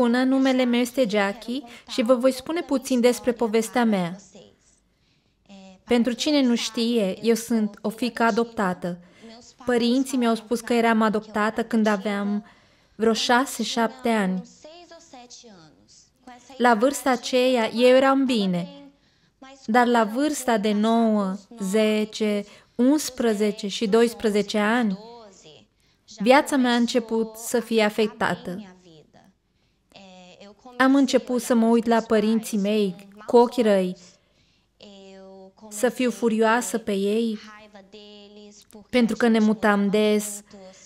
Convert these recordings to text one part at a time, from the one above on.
Bună, numele meu este Jackie și vă voi spune puțin despre povestea mea. Pentru cine nu știe, eu sunt o fică adoptată. Părinții mi-au spus că eram adoptată când aveam vreo șase-șapte ani. La vârsta aceea, eu eram bine, dar la vârsta de 9, 10, 11 și 12 ani, viața mea a început să fie afectată. Am început să mă uit la părinții mei cu ochii răi, să fiu furioasă pe ei, pentru că ne mutam des,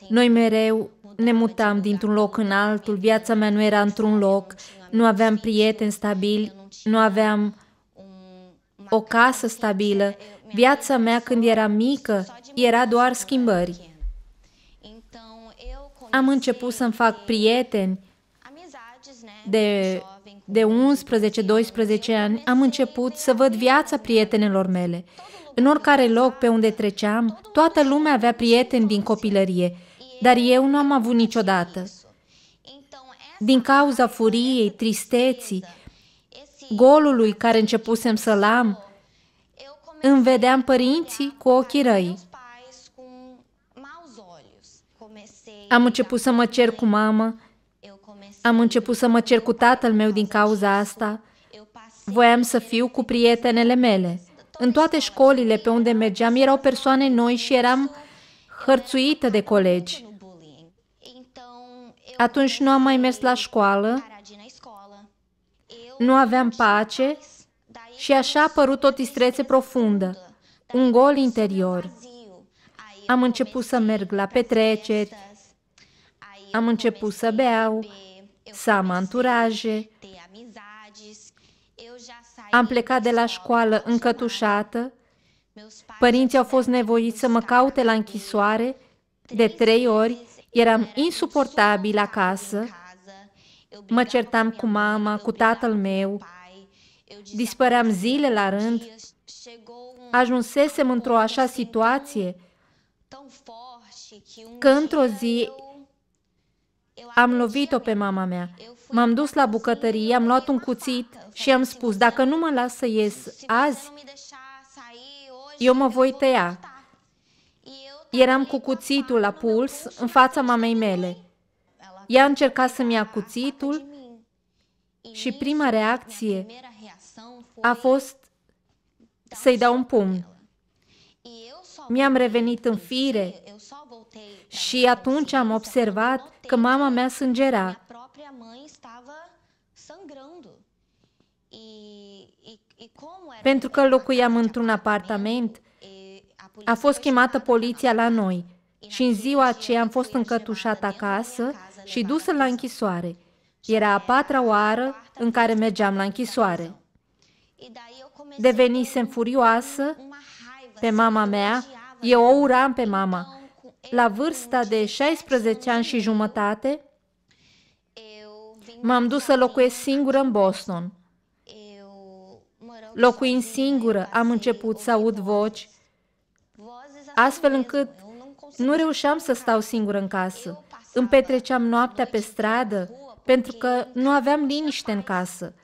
noi mereu ne mutam dintr-un loc în altul, viața mea nu era într-un loc, nu aveam prieteni stabili, nu aveam o casă stabilă. Viața mea când era mică era doar schimbări. Am început să-mi fac prieteni de, de 11-12 ani, am început să văd viața prietenelor mele. În oricare loc pe unde treceam, toată lumea avea prieteni din copilărie, dar eu nu am avut niciodată. Din cauza furiei, tristeții, golului care începusem să-l am, îmi vedeam părinții cu ochii răi. Am început să mă cer cu mamă am început să mă cer cu tatăl meu din cauza asta. Voiam să fiu cu prietenele mele. În toate școlile pe unde mergeam erau persoane noi și eram hărțuită de colegi. Atunci nu am mai mers la școală, nu aveam pace și așa a apărut o distrețe profundă, un gol interior. Am început să merg la petreceri, am început să beau, să am anturaje, am plecat de la școală încătușată, părinții au fost nevoiți să mă caute la închisoare de trei ori, eram insuportabil acasă, mă certam cu mama, cu tatăl meu, dispăream zile la rând, ajunsesem într-o așa situație um că într-o zi am lovit-o pe mama mea. M-am dus la bucătărie, am luat un cuțit și am spus, dacă nu mă las să ies azi, eu mă voi tăia. Eram cu cuțitul la puls în fața mamei mele. Ea a încercat să-mi ia cuțitul și prima reacție a fost să-i dau un pumn. Mi-am revenit în fire și atunci am observat că mama mea sângera. Pentru că locuiam într-un apartament, a fost chemată poliția la noi și în ziua aceea am fost încătușată acasă și dusă la închisoare. Era a patra oară în care mergeam la închisoare. Da, Devenisem furioasă pe mama mea, eu o uram pe mama la vârsta de 16 ani și jumătate, m-am dus să locuiesc singură în Boston. Locuind singură, am început să aud voci, astfel încât nu reușeam să stau singură în casă. Îmi petreceam noaptea pe stradă pentru că nu aveam liniște în casă.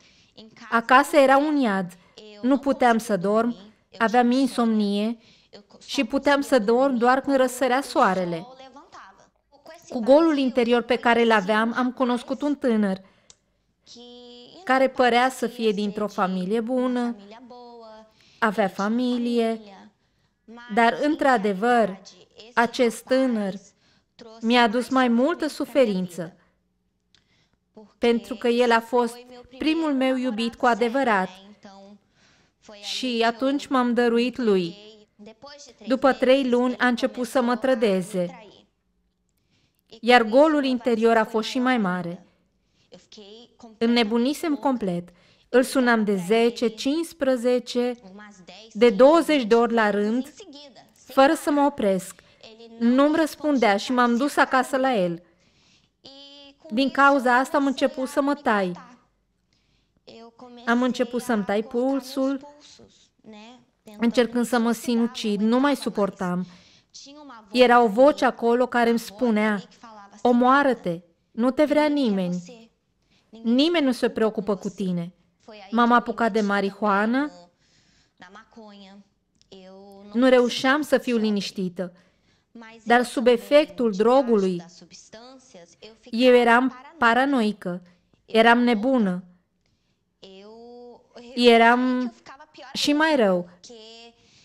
Acasă era un iad. Nu puteam să dorm, aveam insomnie și puteam să dorm doar când răsărea soarele. Cu golul interior pe care îl aveam, am cunoscut un tânăr care părea să fie dintr-o familie bună, avea familie, dar, într-adevăr, acest tânăr mi-a adus mai multă suferință, pentru că el a fost primul meu iubit cu adevărat și atunci m-am dăruit lui. După trei luni a început să mă trădeze, iar golul interior a fost și mai mare. Înnebunisem complet. Îl sunam de 10, 15, de 20 de ori la rând, fără să mă opresc. Nu-mi răspundea și m-am dus acasă la el. Din cauza asta am început să mă tai. Am început să-mi tai pulsul încercând să mă sinucid, nu mai suportam. Era o voce acolo care îmi spunea, omoară-te, nu te vrea nimeni. Nimeni nu se preocupă cu tine. M-am apucat de marihuană, nu reușeam să fiu liniștită, dar sub efectul drogului, eu eram paranoică, eram nebună, eram și mai rău,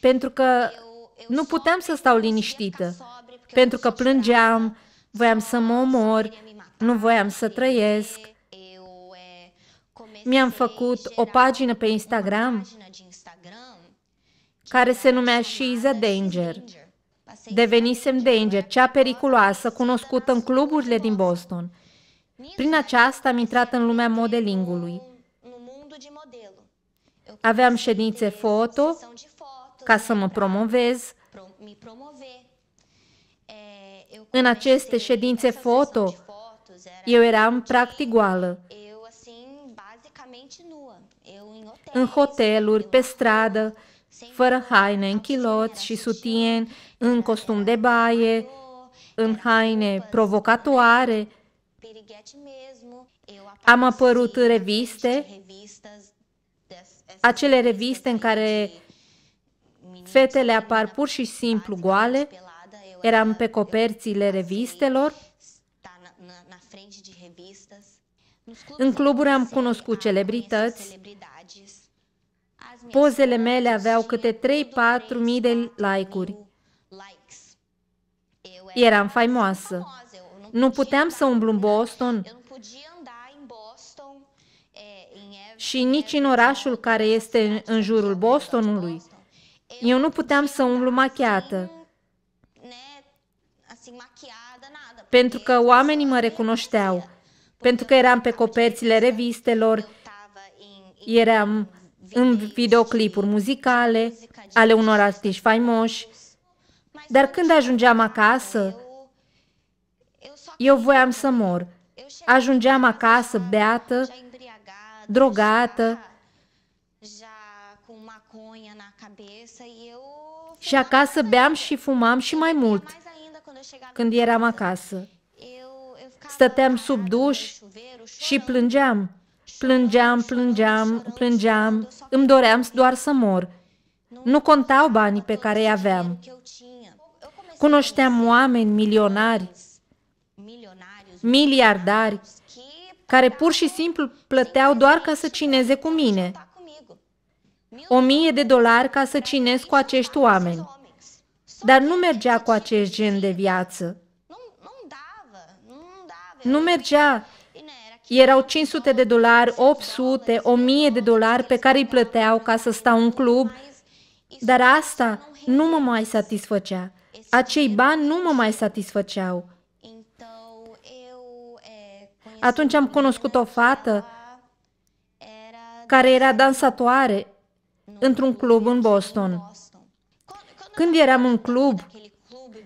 pentru că nu puteam să stau liniștită, pentru că plângeam, voiam să mă omor, nu voiam să trăiesc. Mi-am făcut o pagină pe Instagram care se numea She's a Danger. Devenisem Danger, cea periculoasă, cunoscută în cluburile din Boston. Prin aceasta am intrat în lumea modelingului. Aveam ședințe foto ca să mă promovez. În aceste ședințe foto, eu eram practic goală. În hoteluri, pe stradă, fără haine, în chiloți și sutien, în costum de baie, în haine provocatoare. Am apărut în reviste acele reviste în care fetele apar pur și simplu goale, eram pe coperțile revistelor, în cluburi am cunoscut celebrități, pozele mele aveau câte 3-4 mii de like-uri. Eram faimoasă. Nu puteam să umblu în Boston, și nici în orașul care este în jurul Bostonului. Eu nu puteam să umblu machiată, pentru că oamenii mă recunoșteau, pentru că eram pe coperțile revistelor, eram în videoclipuri muzicale ale unor artiști faimoși, dar când ajungeam acasă, eu voiam să mor. Ajungeam acasă beată drogată și acasă beam și fumam și mai mult când eram acasă. Stăteam sub duș și plângeam. Plângeam, plângeam, plângeam. Îmi doream doar să mor. Nu contau banii pe care îi aveam. Cunoșteam oameni milionari, miliardari, care pur și simplu plăteau doar ca să cineze cu mine. O mie de dolari ca să cinez cu acești oameni. Dar nu mergea cu acest gen de viață. Nu mergea. Erau 500 de dolari, 800, 1000 de dolari pe care îi plăteau ca să stau în club, dar asta nu mă mai satisfăcea. Acei bani nu mă mai satisfăceau. Atunci am cunoscut o fată care era dansatoare într-un club în Boston. Când eram în club,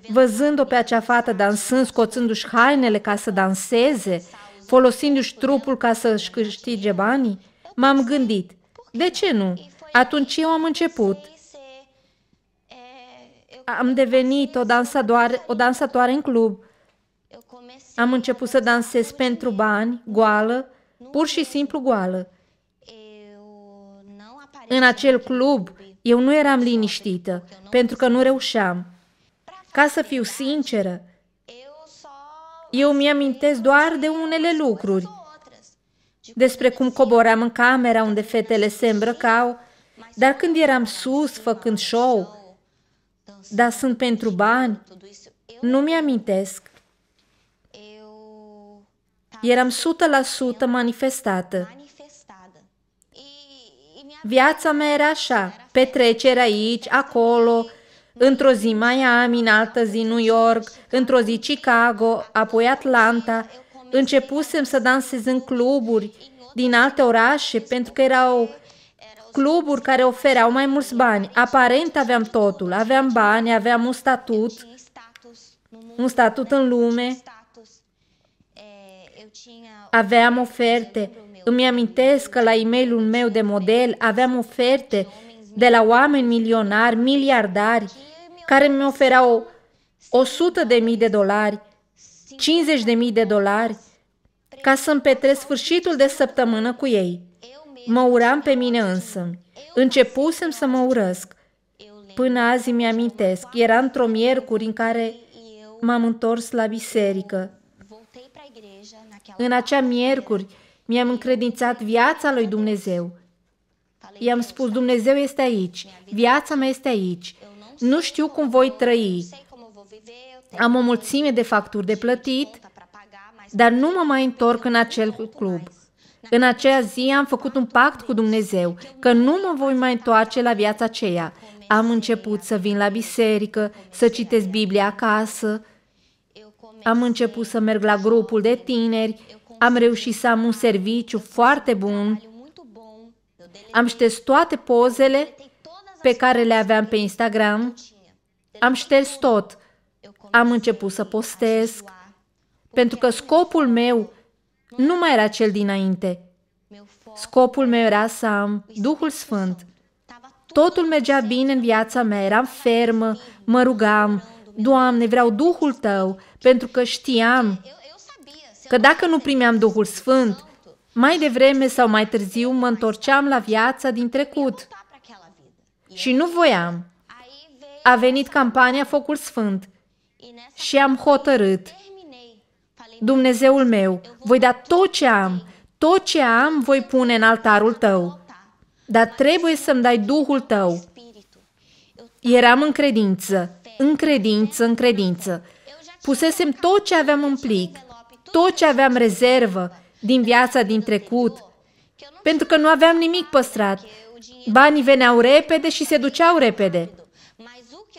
văzând-o pe acea fată dansând, scoțându-și hainele ca să danseze, folosindu-și trupul ca să-și câștige banii, m-am gândit, de ce nu? Atunci eu am început. Am devenit o dansatoare, o dansatoare în club am început să dansez pentru bani, goală, pur și simplu goală. În acel club, eu nu eram liniștită, pentru că nu reușeam. Ca să fiu sinceră, eu mi-amintesc doar de unele lucruri, despre cum coboram în camera unde fetele se îmbrăcau, dar când eram sus, făcând show, dar sunt pentru bani, nu mi-amintesc eram 100% manifestată. Viața mea era așa, petrecere aici, acolo, într-o zi Miami, în altă zi New York, într-o zi Chicago, apoi Atlanta. Începusem să dansez în cluburi din alte orașe pentru că erau cluburi care ofereau mai mulți bani. Aparent aveam totul, aveam bani, aveam un statut, un statut în lume, aveam oferte. Îmi amintesc că la e meu de model aveam oferte de la oameni milionari, miliardari, care mi oferau 100 de mii de dolari, 50 de mii de dolari, ca să-mi petrez sfârșitul de săptămână cu ei. Mă uram pe mine însă. Începusem să mă urăsc. Până azi mi-amintesc, era într-o miercuri în care m-am întors la biserică. În acea miercuri mi-am încredințat viața lui Dumnezeu. I-am spus, Dumnezeu este aici, viața mea este aici. Nu știu cum voi trăi. Am o mulțime de facturi de plătit, dar nu mă mai întorc în acel club. În acea zi am făcut un pact cu Dumnezeu că nu mă voi mai întoarce la viața aceea. Am început să vin la biserică, să citesc Biblia acasă, am început să merg la grupul de tineri, am reușit să am un serviciu foarte bun, am șters toate pozele pe care le aveam pe Instagram, am șters tot, am început să postez, pentru că scopul meu nu mai era cel dinainte. Scopul meu era să am Duhul Sfânt. Totul mergea bine în viața mea, eram fermă, mă rugam, Doamne, vreau Duhul Tău, pentru că știam că dacă nu primeam Duhul Sfânt, mai devreme sau mai târziu mă întorceam la viața din trecut. Și nu voiam. A venit campania Focul Sfânt și am hotărât. Dumnezeul meu, voi da tot ce am, tot ce am voi pune în altarul tău, dar trebuie să-mi dai Duhul tău. Eram în credință în credință, în credință. Pusesem tot ce aveam în plic, tot ce aveam rezervă din viața din trecut, pentru că nu aveam nimic păstrat. Banii veneau repede și se duceau repede.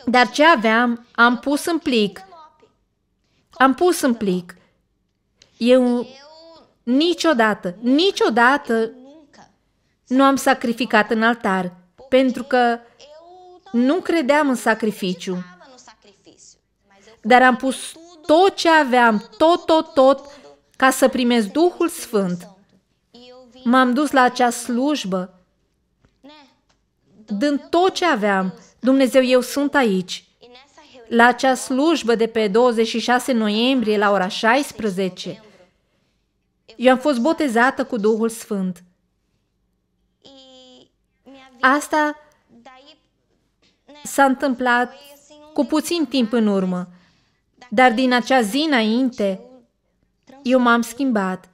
Dar ce aveam, am pus în plic. Am pus în plic. Eu niciodată, niciodată nu am sacrificat în altar, pentru că nu credeam în sacrificiu dar am pus tot ce aveam, tot, tot, tot, ca să primesc Duhul Sfânt. M-am dus la acea slujbă, dând tot ce aveam. Dumnezeu, eu sunt aici. La acea slujbă de pe 26 noiembrie, la ora 16, eu am fost botezată cu Duhul Sfânt. Asta s-a întâmplat cu puțin timp în urmă. Dar din acea zi înainte, eu m-am schimbat.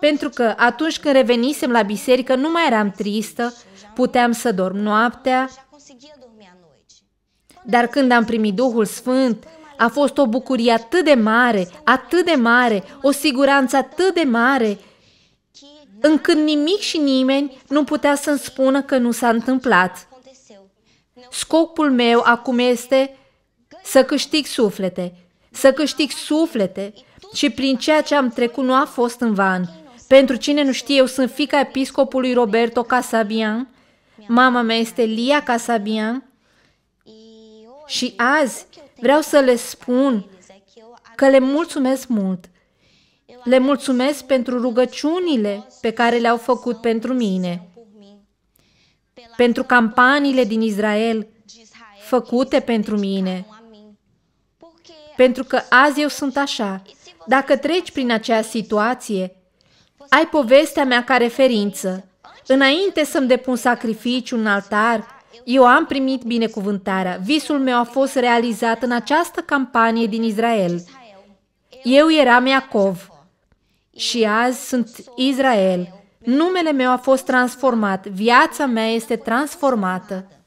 Pentru că atunci când revenisem la biserică, nu mai eram tristă, puteam să dorm noaptea, dar când am primit Duhul Sfânt, a fost o bucurie atât de mare, atât de mare, o siguranță atât de mare, încât nimic și nimeni nu putea să-mi spună că nu s-a întâmplat. Scopul meu acum este să câștig suflete, să câștig suflete și prin ceea ce am trecut nu a fost în van. Pentru cine nu știe, eu sunt fica episcopului Roberto Casabian, mama mea este Lia Casabian și azi vreau să le spun că le mulțumesc mult. Le mulțumesc pentru rugăciunile pe care le-au făcut pentru mine, pentru campaniile din Israel făcute pentru mine, pentru că azi eu sunt așa. Dacă treci prin acea situație, ai povestea mea ca referință. Înainte să-mi depun sacrificiu un altar, eu am primit binecuvântarea. Visul meu a fost realizat în această campanie din Israel. Eu eram Iacov și azi sunt Israel. Numele meu a fost transformat, viața mea este transformată.